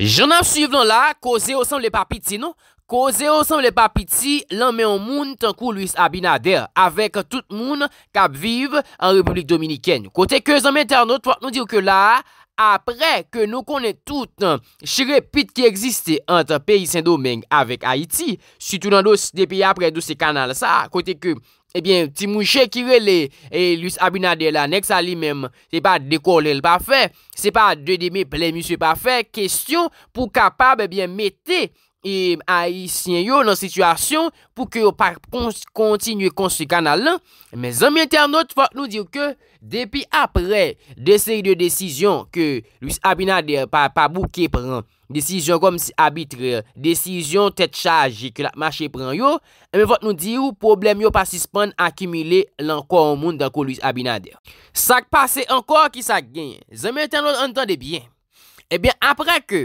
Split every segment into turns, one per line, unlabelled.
Jounam suivlon la, koze osam le papiti nou? Koze osam le papiti, lan men yon moun tan kou Louis Abinader, avek tout moun kap viv an Republik Dominikèn. Kote ke zan men ternot, wak nou dir ke la, apre ke nou konen tout chirepit ki egziste anta peyi Sendo Meng avek Haiti, sitounan dos de peyi apre dos se kanal sa, kote ke... Ebyen, ti mouche kirele e lus abinade la neks ali mem, se pa dekorel pa fe, se pa dredeme plemise pa fe, kestyon pou kapab ebyen mette. E A yi syen yo nan situasyon Pou ke yo pa kontinye Konstrukan nan lan Me zanmye ternot fote nou diyo ke Depi apre desayi de desisyon Ke Louis Abinader pa bouke Pren, desisyon kom si Abitre, desisyon tet chaje Ke la mache pren yo Me fote nou diyo problem yo pa sispan Akimile lanko ou moun Danko Louis Abinader Sak pase ankor ki sak genye Zanmye ternot antande bien Ebyen eh apre ke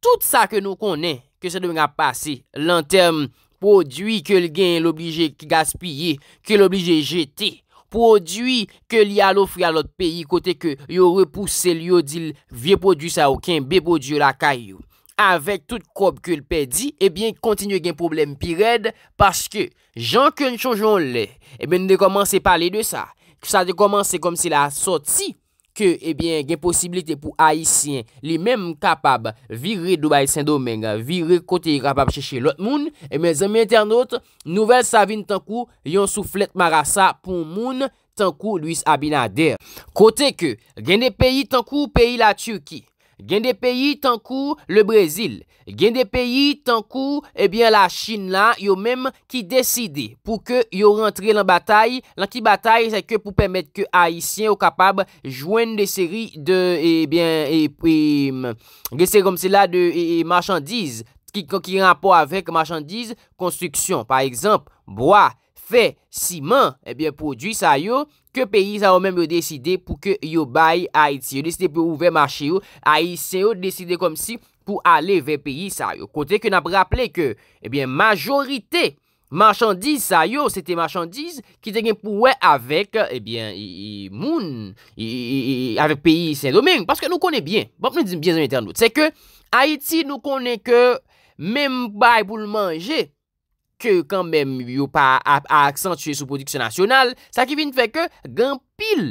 Tout sa ke nou konen Kè se dwen a pase lan term prodwi ke l gen l oblije gaspye, ke l oblije jete. Prodwi ke li al ofri al ot peyi kote ke yo repouse li yo dil vie prodwi sa ou ken bebo di yo la kay yo. Avek tout krop ke l pe di, ebyen kontinye gen problem pi red. Paske jan ke l chonjon le, ebyen de komanse pale de sa. Sa de komanse kom si la sot si. Ke ebyen eh gen posibilite pou Haitien li menm kapab virre Dubaï Saint-Domingue, virre kote yi kapab cheche lot moun. E eh men zemye internaut, nouvel savin tankou yon souflet marasa pou moun tankou Louis Abinader. Kote ke gen de peyi tankou peyi la Turki. Gen de peyi tankou le Brezil, gen de peyi tankou la Chin la yo menm ki deside pou ke yo rentre lan batay. Lan ki batay se ke pou pemet ke Haitien ou kapab jwen de seri de, e bien, e pre, gen se kom se la de e, e, marchandiz ki rapport avek marchandiz konstruksyon. Par ekzamp, boya, fe, siman, e bien, produy sa yo. Ke peyi sa ou men yo deside pou ke yo bayi Haiti. Yo deside pou ouve mache yo. A.I.C. yo deside kom si pou ale ve peyi sa yo. Kote ke nan praple ke, ebyen, majorite marchandize sa yo. Sete marchandize ki te gen pou we avek, ebyen, moun. Avek peyi sa domen. Paske nou kone bien. Bapne di bien zan interne. Se ke Haiti nou kone ke men bayi pou l manje. ke yon kan men yon pa a aksansye sou produksyon nasyonal, sa ki vin fè ke gen pil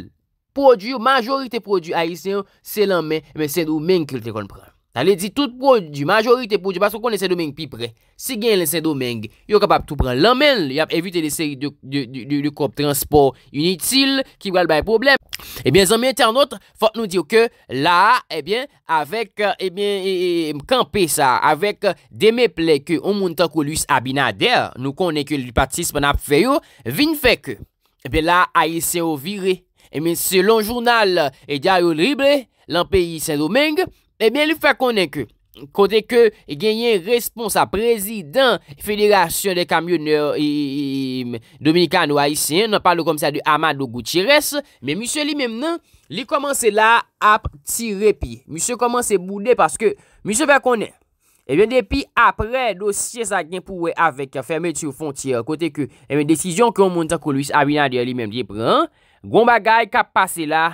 produyo, majorite produyo a Yiseyon, se lan men, men se nou men kül te kon pran. Ta le di tout pou di, majorite pou di, baso kon le Saint-Domingue pi pre. Si gen le Saint-Domingue, yo kapap tou pran l'anmen, yo ap evite de seri de, de, de, de, de, de, de kop transport unitil, ki wale baye problem. Ebyen, eh zanmye ternot, fote nou diyo ke, la, ebyen, eh avek, ebyen, eh e, e, mkanpe sa, avek, de me pleke, ou moun tanko luis abina der, nou konen ke li patis man ap feyo, vin fek, ebyen la, aye se o vire. Ebyen, selon jounal, e diya yo lible, lan peyi Saint-Domingue, Ebyen, eh li fè konen kote ke genyen respons a prezidant Fédération des Camionneurs Dominikano-Haïtien, nan palo kom sa de Armando Gutiérès. Men, msè li mèm nan, li komanse la ap tirepi. Msè komanse boudé paske, msè fè konen, ebyen, depi apre dosye sa genyen pouwe avèk fèmè ti ou fon tire, kote ke eme desisyon ki ou moun ta kou luis Abinadiè li mèm diye pran, goun bagay ka pase la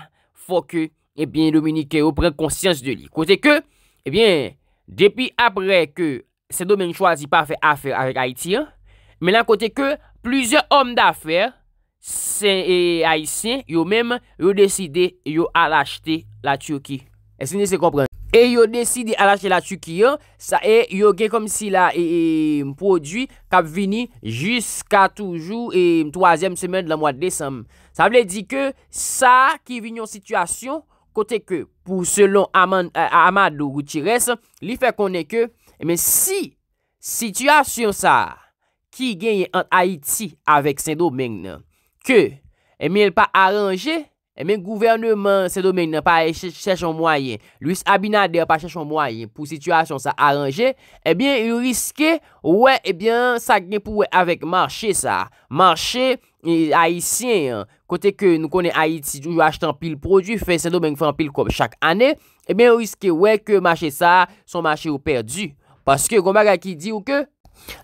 fòkè. Ebyen, eh Dominique, ou pren konsyans de li. Kote ke, ebyen, depi apre ke se Dominique chwazi pa fe afer avek Haitien, men la kote ke, pluzyon om da afer, sen e Haitien, yo men yo deside yo alachete la Turki. E se ne se komprende. E yo deside alachete la Turki, sa e yo gen kom si la e prodwi kap vini jiska toujou e mtwazem semen de la mwa december. Sa vle di ke, sa ki vinyon sitwasyon, Kote ke pou selon eh, Amadou Goutires, li fe konen ke, eh, si situasyon sa ki genye an Aiti avèk sè do mèng nan, ke el eh, pa aranje, gouverneman sè do mèng nan pa e chèchon mwayen, Louis Abinadè pa chèchon mwayen pou situasyon sa aranje, ebyen yu riske, wè ebyen sa genye pou wè avèk manche sa, manche Aitien yon. kote ke nou konen ayit si jou achet an pil prodwi, fese do menk fè an pil kop chak anè, e ben ou riske wè ke mache sa son mache ou perdi. Paske komaga ki di ou ke,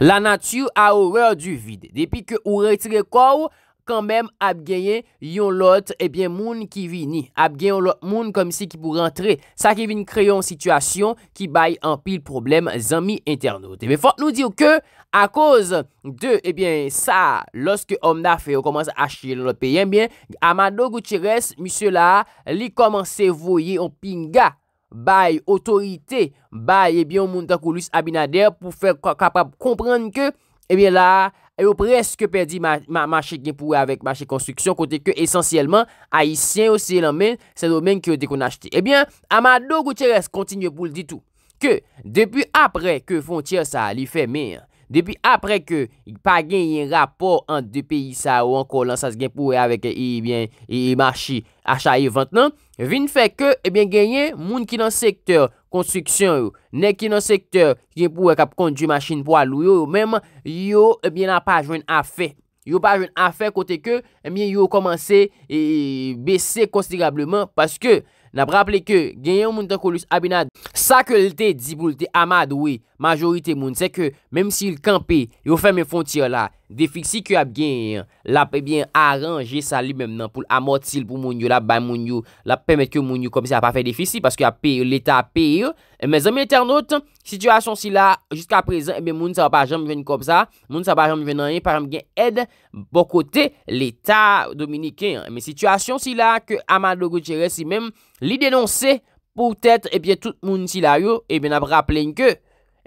la natyou a orè du vide. Depi ke ou reytire kò ou, Kanmem ap genyen yon lot Ebyen moun ki vini Ap genyen yon lot moun komisi ki pou rentre Sa ki vini kreyon sitwasyon Ki bayi an pil problem zami internot Ebyen fote nou dir ke A koz de ebyen sa Loske omna fe yo komanse a chye yon lot Ebyen bien amado goutieres Misyon la li komanse voye An pinga bayi Otorite bayi ebyen moun Tako lus abinader pou fe kapab Komprende ke ebyen la E ou preske perdi machè genpouè avèk machè konstruksyon kontè ke esansyèlman Aisyen ou siye lanmen, se do men ki ou de kon achete Ebyen, amadlo gouteres kontinye pou l'ditou Ke, depi apre ke fontyè sa li fè mè Depi apre ke pa genye rapor an de peyi sa ou an kolansas genpouè avèk Ebyen, e, e, e, e machè achaye vant nan Vin fè ke, ebyen genye moun ki nan sektèr konstriksyon yo, nek ino sektor yon pou wè kap kondi yon machin pou alou yo, mèm yo, yon eh apajwen afè. Yon apajwen afè kote ke, yon eh yon komanse eh, besè konstigableman, paske N ap rapple ke genyen moun tan kolous abinad Sa ke lte dibou lte amad Ou e majorite moun Se ke menm si il kampe yo fèm e fon tir la Defiksi ki ap genyen La pe bien aranje salib menm nan Poul amot sil pou moun yo la bay moun yo La pe met ke moun yo kom si ap pa fè defiksi Paske ap pe l'etat pe yo E men zan mi eternote Sityasyon si la jiska prezen eh E men moun sa pa janm ven kom sa Moun sa pa janm ven anye Paranm gen ed bo kote l'etat dominiken E men sityasyon si la Ke amad lo gojere si menm Li denonsè, pou tèt, ebyen, tout moun si la yo, ebyen, ap ra plen ke,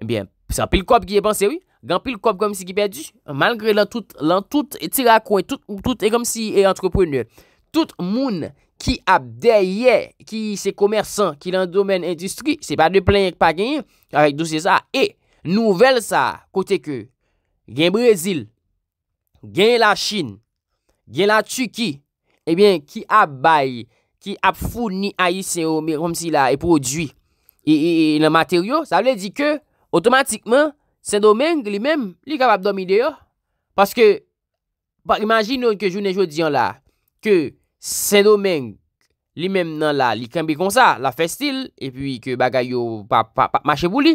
ebyen, san pil kop ki e pan seri, gan pil kop kom si ki perdi, malgre lan tout, lan tout, e tira kwen, tout, ou tout, e kom si e antrepreneur. Tout moun ki ap deye, ki se komersan, ki nan domen endistri, se pa de plen e pa genye, avek dou se sa, e nouvel sa, kote ke, gen Brezil, gen la Chin, gen la Tuki, ebyen, ki ap baye. ki ap foun ni a yi se yo me kom si la e prodwi, e le materyo, sa vle di ke otomatikman, sen do menk li menk li kapap domi de yo, paske, pa imagine yon ke jounen jodi yon la, ke sen do menk, li menk nan la, li kembi kon sa, la festil, e pi ki bagay yo pa machevou li,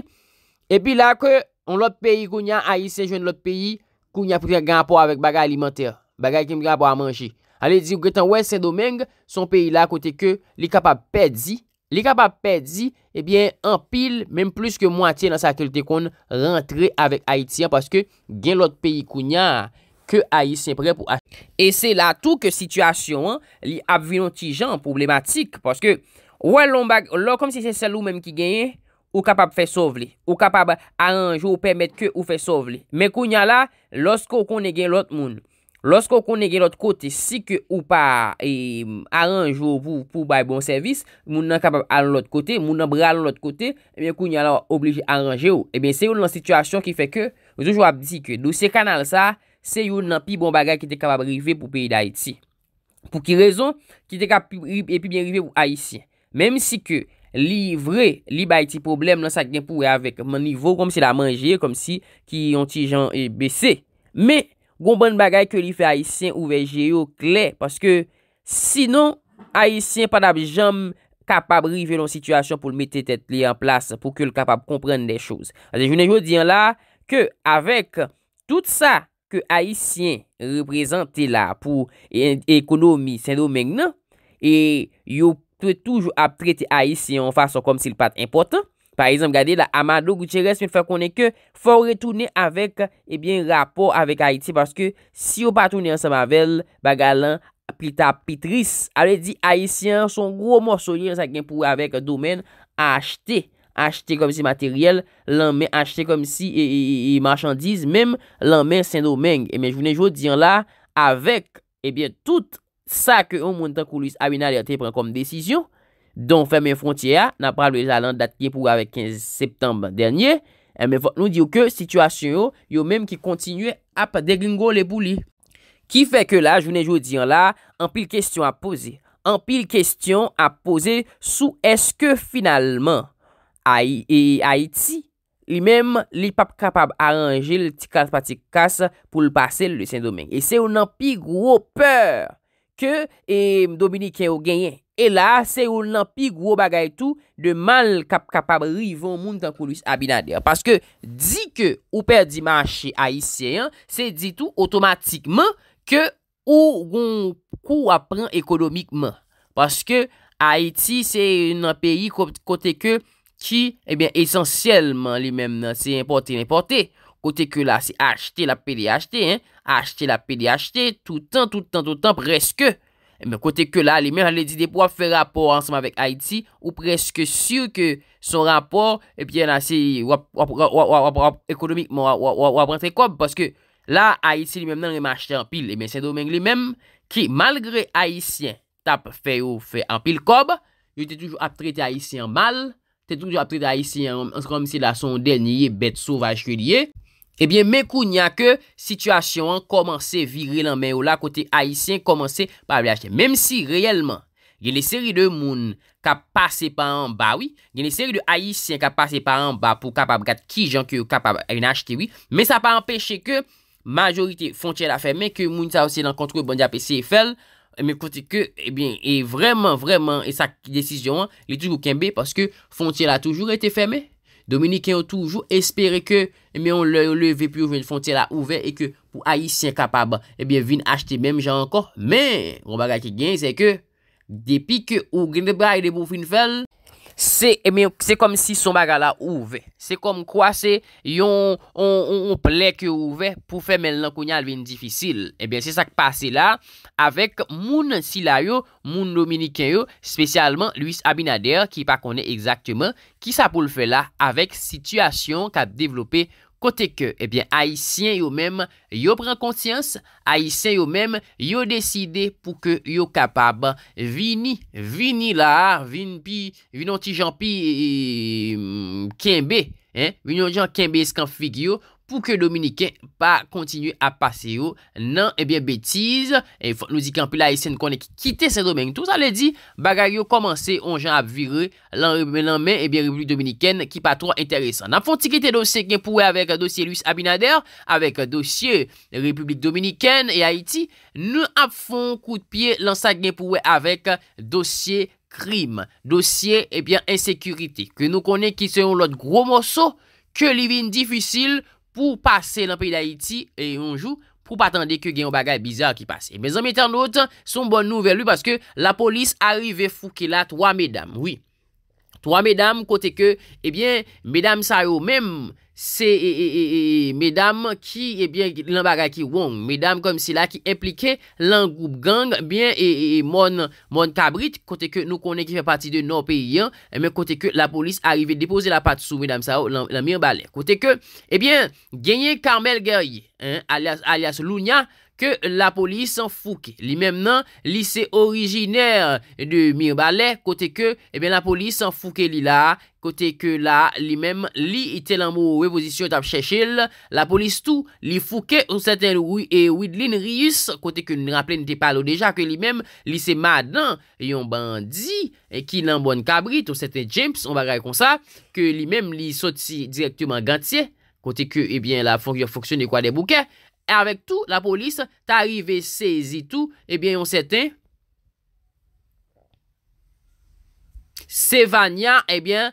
e pi la ke, on lot peyi kou nyan a yi se joun lot peyi, kou nyan pou te gan pou avek bagay alimenter, bagay kem gan pou a manji, Ale di ou gwen tan wè Saint-Domingue, son peyi la kote ke li kapab pedzi, li kapab pedzi, ebyen, eh an pil, mèm plus ke mwatiè nan sa akilite kon rentre avèk Haitien, paske gen lòt peyi kounya, ke Haitien pre pou Haitien. E se la tout ke situasyon, li ap vinon ti jan, problematik, paske wè lombag, lò kom si se selou mèm ki genye, ou kapab fè sovle, ou kapab anjou ou pèmèt ke ou fè sovle. Mè kounya la, lòs ko konen gen lòt moun, Lorskou konen gen lout kote, si ke ou pa eh, aranjou pou bay bon servis, moun nan kapab alon lout kote, moun nan bre alon lout kote, ebyen eh kou ni alon oblije aranjou. Ebyen eh se yon nan sitwasyon ki fe ke, moun soujou ap di ke, dosye kanal sa, se yon nan pi bon bagay ki te kapab rive pou peyi da iti. Pou ki rezon, ki te kapab e pi bien rive pou a iti. Mem si ke li vre, li bay ti problem nan sa gen pou e avek, moun nivou kom si la manje, kom si ki yon ti jan e besi. Me gen. Gon ban bagay ke li fe Haitien ouveje yo kle, paske sinon Haitien pan ap jam kapab rive lon sityasyon pou l mette tet li an plas, pou ke l kapab komprenne le chouz. Ase, jounen yo diyan la, ke avek tout sa ke Haitien reprezenti la pou e, ekonomi sen do menk nan, e yo toujou ap trete Haitien an fason kom si l pat importan, Par exemple, gade la Amado Gutierrez mè fè konè ke fè ou re-tounè avèk, e eh bè, rapport avèk Haïti. Parce que si ou pa tounè ansemavel, baga lan, pita pitris. A lè di Haïtien, son gro morsonye, sa gen pou avèk domène, a achete. A achete kom si materyèl, l'anmè achete kom si marchandiz, mèm l'anmè sèndomèng. E mè jounè jou diyan la, avèk, e bè, tout sa ke ou moun tan kou luis abina lè te pren kom desisyon. Don fèmè fontyè a, nan pral wè zalan datye pou avè 15 septembre dèrnyè, eh, mè fon nou diyo ke, situasyon yo, yo mèm ki kontinuè ap deglingon lè bou li. Ki fè ke la, jounen joudiyan la, anpil kestyon ap pose, anpil kestyon ap pose sou eske finalman a iti, li mèm li pap kapab aranje l tikal patikas pou l basel l sèndomen. E se ou nan pi gwo pèr. ke e, Dominikè ou genyen. E la, se ou l'anpik ou ou bagay tou, de mal kapabri yvon moun tan kou luis abinade. Paske, di ke ou perdi manche Haitien, se di tou otomatikman, ke ou goun kou apren ekonomikman. Paske, Haiti se yon an peyi kote ke, ki, ebyen, esensyelman li menm nan, se importe, importe. Kote ke la, se achete, la peyi achete, en. a achete la PDHT tout an, tout an, tout an, preske. Mwen kote ke la, li men an le di de pou wap fe rapport ansanman vek Haiti, ou preske sur ke son rapport, epi eh en ase wap ekonomikman wap rentre kob, paske la, Haiti li men men an remachete an pil, e men se domen li men ki malgre Haitien tap fe ou fe an pil kob, yo te toujou ap trete Haitien mal, te toujou ap trete Haitien ansanman si la son denye bete sauvage ke liye, Ebyen men koun ya ke situasyon an komanse viril an men ou la kote Aisyen komanse pa bi achete. Mem si reyelman, gen le seri de moun ka pase pa an ba wii, gen le seri de Aisyen ka pase pa an ba pou kapab gat ki jan ki kapab en achete wii. Men sa pa empeshe ke majorite fontiel a ferme, ke moun sa wase lankontre bon di apese EFL. Men kote ke, ebyen, e vreman vreman e sa desisyon an, li toujou kenbe, paske fontiel a toujou ete ferme. Dominikè yon toujou espere ke, eh mè yon lè yon lè vè pou yon fonte la ouve, e ke pou a yi sien kapab, e bè vin achete mèm jan ankon, mè, ron baga ki gen, se ke, depi ke ou gen de baye de bou fin fèl, Se, eme, eh se kom si soma gala ouve, se kom kwa se yon, on, on plek ouve pou fe men lankonya alvene difisil. Ebe, eh se sak pase la, avek moun sila yo, moun dominiken yo, spesyalman Louis Abinader, ki pa kone exaktemen, ki sa pou le fe la, avek sityasyon kat devlope ouve. Kote ke, ebyen, eh haisyen yo mèm, yo pren konsyans, haisyen yo mèm, yo deside pou ke yo kapab vini, vini la, vini pi, vinon ti jan pi, eh, eh, mm, kembe, vinon jan kembe skan fig yo, pou ke Dominiken pa kontinu ap pase yo nan ebyen eh betiz. E nou di kanpe la Aysen konen ki kite se domen. Tout sa le di, bagay yo komanse on jan ap vire lanmen eh ebyen Republik Dominiken ki pa tro interesen. N ap fon ti kite dosye genpouwe avek dosye Louis Abinader, avek dosye Republik Dominiken e Haiti, nou ap fon kout piye lan sa genpouwe avek dosye krim, dosye ebyen esekurite. Ke nou konen ki seyon lot gro moso, ke li vin difusil, pou pase lan peyi da Iti e yonjou, pou patande ke gen yon bagay bizar ki pase. Mezan metan notan, son bon nouvelu, paske la polis arrive fouke la, twa medam, oui. Twa medam, kote ke, ebyen, eh medam sa yo menm, Se e, e, e, medam ki, ebyen, eh l'anbaga ki wong. Medam kom sila ki implike lan goup gang, ebyen, e mon kabrit, kote ke nou konen ki fe pati de non peyi, ebyen, kote ke la polis arive depose la pat sou, medam sa, lan mir baler. Kote ke, ebyen, eh genye Karmel Gerye, alias alias Lou Nya, ke la polis an fouke. Li mem nan, li se orijiner de Mirbalè, kote ke, e eh ben la polis an fouke li la, kote ke la, li mem, li ite lan mou reposisyon tap Chechil, la polis tou, li fouke, ou seten Wydlin Rius, kote ke n raple nite palo deja, ke li mem, li se madan, yon bandi, eh, ki nan bon kabrit, ou seten James, on va ray kon sa, ke li mem, li soti direktouman Gantier, kote ke, e eh ben, la fokyon foksyon e kwa de bouke, E avèk tou, la polis t'arive sezi tou, ebyen yon seten. Sevanya, ebyen,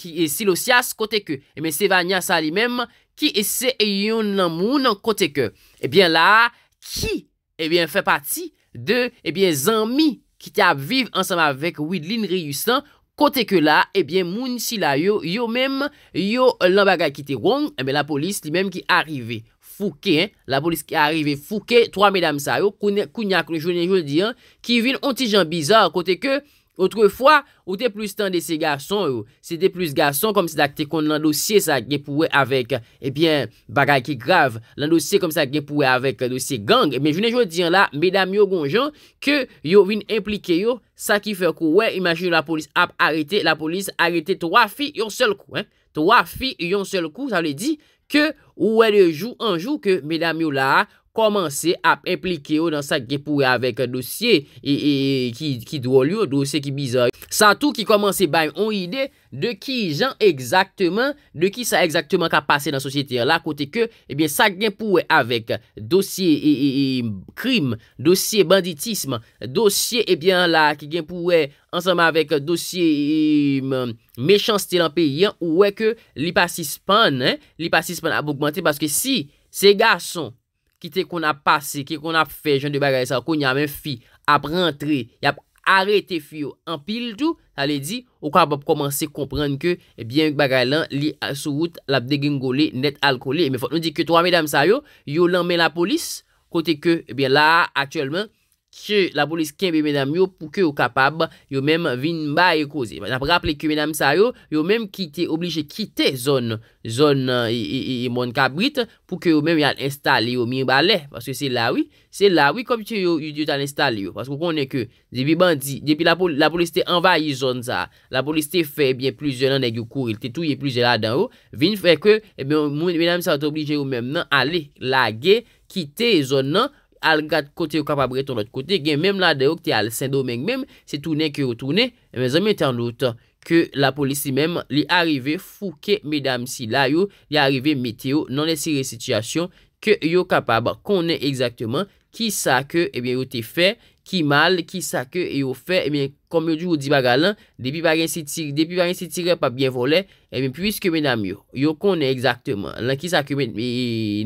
ki esi lo sias kote ke. Ebyen, eh Sevanya sa li menm ki esi eyon nan mounan kote ke. Ebyen la, ki, ebyen, eh fè pati de, ebyen, eh zanmi ki te aviv ansam avèk Widlin Riusan. Kote ke la, ebyen mounsi la yo, yo mem, yo lambaga ki te wong, ebyen eh la polis li mem ki arive fouke, la polis ki arive fouke, 3 medam sa yo, kounyak le jounen joun di, ki vin onti jan bizar kote ke... Outre fwa, ou te plus tan de se gason yo, se te plus gason, kom se dakte kon nan dosye sa gepouwe avek, ebyen, eh bagay ki grav, nan dosye kom sa gepouwe avek euh, dosye gang, men jounen joun diyan la, medam yo gonjan, ke yo vin implike yo, sa ki fer kou, we, imajin yo la polis ap arete, la polis arete, towa fi yon sel kou, he, towa fi yon sel kou, sa le di, ke, ou we le jou, an jou, ke, medam yo la, Komanse ap implike yo dan sa genpouwe avek dosye e, e, Ki dwol yo, dosye ki bizar San tou ki komanse bayon ide De ki jan ekzaktman De ki sa ekzaktman ka pase nan sosyete La kote ke, ebyen sa genpouwe avek Dosye e, e krim, dosye banditisme Dosye ebyen la ki genpouwe Anseman avek dosye e mechansite lan pe Ouweke li pasispan Li pasispan ap augmenter Paske si se gason ki te kon ap pase, ki kon ap fe jen de bagay sa, kon yamen fi, ap rentre, yap arete fi yo, an pil tou, sa le di, ou ka ap ap komanse komprende ke, ebyen eh yon bagay lan, li sou wout, lap degengole, net alkole, me fote nou di ke, towa medam sa yo, yo lanmen la polis, kote ke, ebyen eh la, atyelman, che la polis kenbe menam yo pou ke yo kapab yo menm vin ba yo e koze. Man ap rapple ke menam sa yo, yo menm ki te oblije kite zon zon yi e, e, mon kabrit pou ke yo menm yan installe yo min balè paske se lawi, se lawi komche yo tan installe yo. Paske pou konen ke, jepi bandi, jepi la polis te envaye zon sa, la polis te fe ebyen plizye nan dek yo kouril, te touye plizye la dan yo, vin fe ke menam sa yo te oblije yo menm nan ale lage, kite zon nan al gat kote yo kapab re ton lot kote, gen menm la deok te al sen do menm menm, se tounen ke yo tounen, e menm zanm etan loutan ke la polisi menm li arive fouke, menm si la yo, li arive meteo, nan lesire sityasyon, ke yo kapab, konen ekzakteman, ki sa ke, ebyen yo te fe, ki mal, ki sa ke, eyo fe, ebyen, konmen yo di baga lan, depi bagen se tire, depi bagen se tire, pa byen vole, ebyen, pwiske menm yo, yo konen ekzakteman, lan ki sa ke menm, e,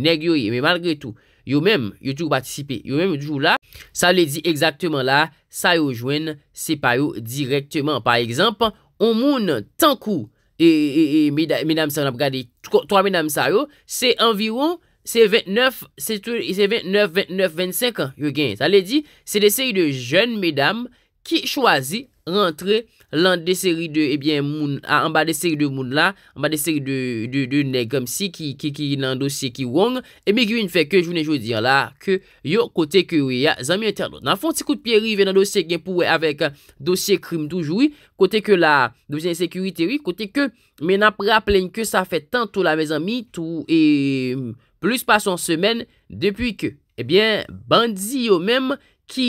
neg yo e, menm malgre tou, Yo mèm, yo touk patisipe, yo mèm yo touk la. Sa le di, ekzaktèman la, sa yo jwen sepa yo direktyèman. Par ekzamp, on moun tankou, e, e, e, mèdam sa yo nan prade, twa mèdam sa yo, se enviroun, se 29, se 29, 29, 25, yo gen. Sa le di, se de sey de jèn mèdam ki chwazi rentre lan de seri de, ebyen, moun, a, an ba de seri de moun la, an ba de seri de, de, de, de negom si, ki, ki, ki, nan dosye ki wong, e mi gwen fèk, ke, jounen joun dir la, ke, yo, kote ke, wè, ya, zami internet, nan fon, si kout piè rive nan dosye gen pou wè, avèk, dosye krim toujou, wè, kote ke, la, dosye nsekurite, wè, kote ke, men apra plèn ke, sa fè tantou la, mè zami, tou, e, plus pason semen, depwi ke, ebyen, bandi yo mèm, ki,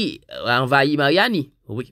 anvayi Mariani, wè,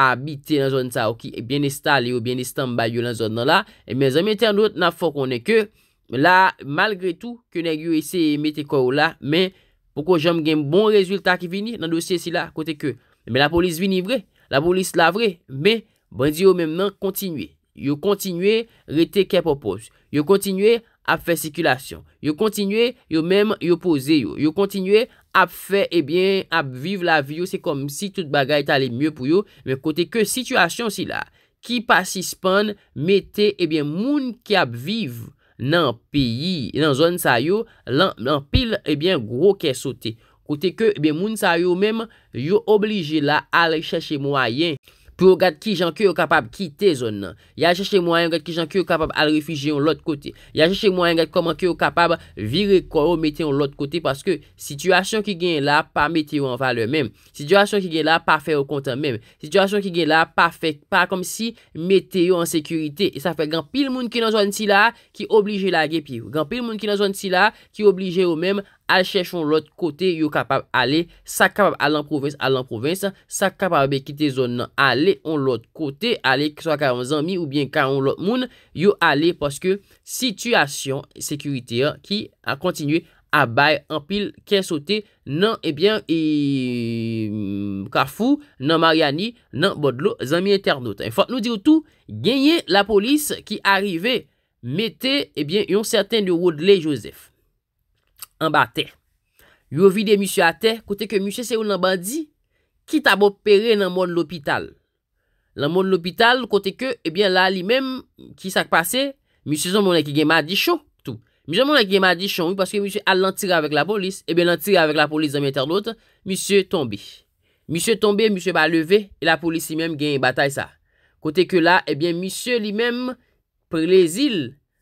a habite nan zon ta ou ki bien estal yo, bien estal mbay yo nan zon nan la, e men zanmye ternot nan fok wone ke, la malgre tou, ke neg yo ese mette kou la, men pou kon jom gen bon rezultat ki vini, nan dosye si la, kote ke, men la polis vini vre, la polis la vre, men, brendi yo men men kontinue, yo kontinue rete ke propos, yo kontinue ap fesikilasyon, yo kontinue yo men yo pose yo, yo kontinue, ap fe, ebyen, eh ap viv la vi yo, se kom si tout bagay ta le myo pou yo, men kote ke situasyon si la, ki pa sispon, mette, ebyen, eh moun ki ap viv, nan pi, nan zon sa yo, nan pil, ebyen, eh gro ke sote. Kote ke, ebyen, moun sa yo men, yo oblije la al recheche mwayen, pou ou gade ki jan ki ou kapab kitè zon nan. Ya jèche mwen yon gade ki jan ki ou kapab al refijè yon lòt kote. Ya jèche mwen yon gade koman ki ou kapab virè kon ou metè yon lòt kote paske situasyon ki gen la pa metè yon an valè mèm. Sityasyon ki gen la pa fè yon kontè mèm. Sityasyon ki gen la pa fè, pa kom si metè yon an sekurite. E sa fè gan pil moun ki nan zon si la ki oblijè yon agè pi. Gan pil moun ki nan zon si la ki oblijè yon mèm al chèchon lòt kote, yo kapab ale, sa kapab alan provins, alan provins, sa kapab be kite zon nan ale on lòt kote, ale ki sa ka an zanmi ou bien ka an lòt moun, yo ale paske situasyon, sekurite, ki a kontinuy abay an pil, ki a sote nan, ebyen, eh eee, kafou, nan mariani, nan bodlo, zanmi eternote. Enfant nou diroutou, genye la polis ki arive, mette, ebyen, eh yon certain de Wodley Joseph. an ba te. Yo vide misyo a te, kote ke misyo se ou nan bandi, ki tabo pere nan moun l'opital. Nan moun l'opital, kote ke, ebyen la li mem, ki sak pase, misyo eh zon moun ek gen madi chon, tout. Misyo moun ek gen madi chon, wou, paske misyo al lantire avèk la polis, ebyen lantire avèk la polis, zan mwen ter notre, misyo tombe. Misyo tombe, misyo ba leve, e la polis li mem gen y batay sa. Kote ke la, ebyen eh misyo li mem, pre les il,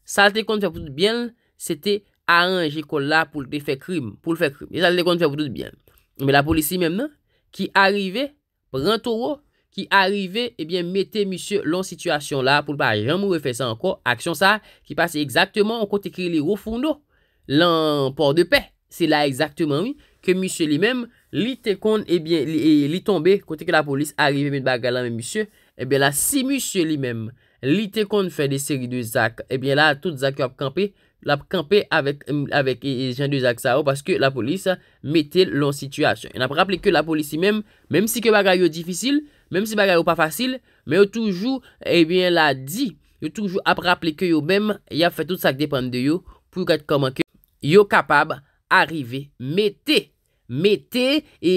salte konti apout bien, se te Arranjè kon la pou l te fè krim. Pou l fè krim. E sa lè kon fè pou l dout bièn. Mè la polisi mèm nan. Ki arrivé. Rantou ro. Ki arrivé. E eh bè metè misè lon situasyon la. Pou l pa jèmou refè sa anko. Aksyon sa. Ki passe exaktèman. O kote kri li rofoun do. Lan port de pè. Se la exaktèman wè. Ke misè li mèm. Li te kon. E bè. Li tombe. Kote kè la polisi. Arrive mè bagala mè misè. E eh bè la si misè li mèm. Li te kon fè de eh la pe kampe avèk, euh, avèk euh, jen de Zak Sao, paske la polis mette lon situasyon. Yon ap rappele ke la polis si mèm, mèm si ke bagay eh yo difisil, mèm si bagay yo pa fasil, mè yo toujou, ebyen la di, yo toujou ap rappele ke yo mèm, yon ap fè tout sa k depande de yo, pou gèt koman ke yo kapab, arrivé, mette, mette, e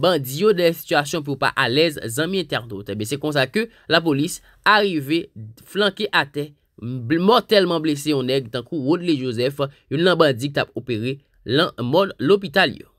bandi yo de la situasyon pou pa alèz, zanmye tèr dote. Ebyen eh se konsa ke la polis, arrivé, flanke ate, mortelman blese yon neg, tankou wot li Josef, yon nan bandik tap opere, lan mol lopital yo.